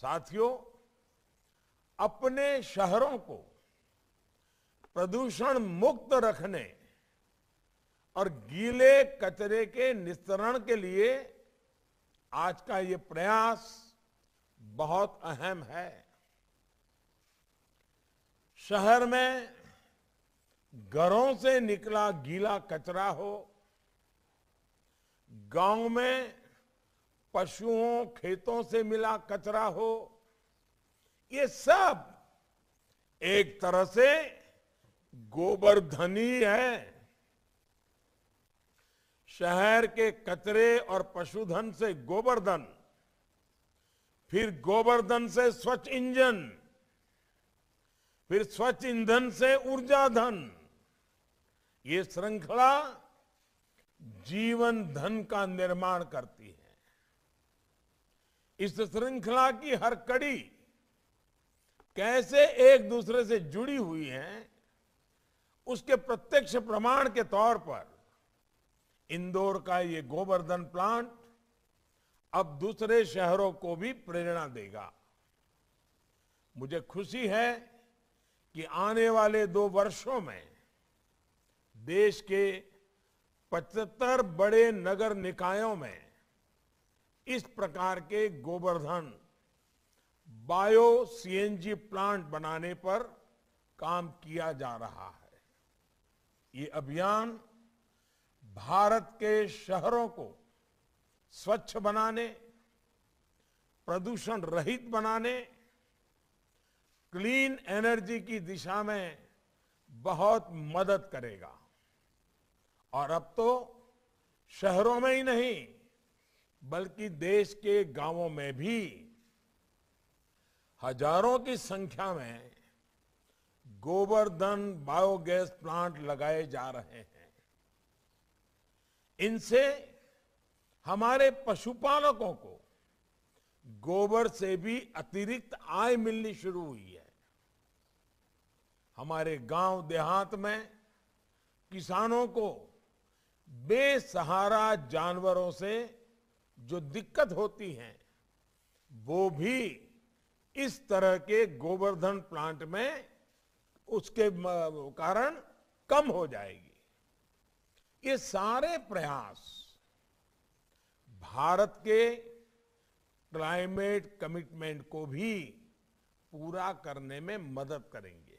साथियों अपने शहरों को प्रदूषण मुक्त रखने और गीले कचरे के निस्तरण के लिए आज का ये प्रयास बहुत अहम है शहर में घरों से निकला गीला कचरा हो गांव में पशुओं खेतों से मिला कचरा हो ये सब एक तरह से धनी है शहर के कचरे और पशुधन से गोबरधन फिर गोबरधन से स्वच्छ इंजन फिर स्वच्छ ईंधन से ऊर्जा धन ये श्रृंखला जीवन धन का निर्माण करती है इस श्रृंखला की हर कड़ी कैसे एक दूसरे से जुड़ी हुई है उसके प्रत्यक्ष प्रमाण के तौर पर इंदौर का ये गोवर्धन प्लांट अब दूसरे शहरों को भी प्रेरणा देगा मुझे खुशी है कि आने वाले दो वर्षों में देश के 75 बड़े नगर निकायों में इस प्रकार के गोवर्धन बायो सीएनजी प्लांट बनाने पर काम किया जा रहा है ये अभियान भारत के शहरों को स्वच्छ बनाने प्रदूषण रहित बनाने क्लीन एनर्जी की दिशा में बहुत मदद करेगा और अब तो शहरों में ही नहीं बल्कि देश के गांवों में भी हजारों की संख्या में गोबरधन बायोगैस प्लांट लगाए जा रहे हैं इनसे हमारे पशुपालकों को गोबर से भी अतिरिक्त आय मिलनी शुरू हुई है हमारे गांव देहात में किसानों को बेसहारा जानवरों से जो दिक्कत होती है वो भी इस तरह के गोवर्धन प्लांट में उसके कारण कम हो जाएगी ये सारे प्रयास भारत के क्लाइमेट कमिटमेंट को भी पूरा करने में मदद करेंगे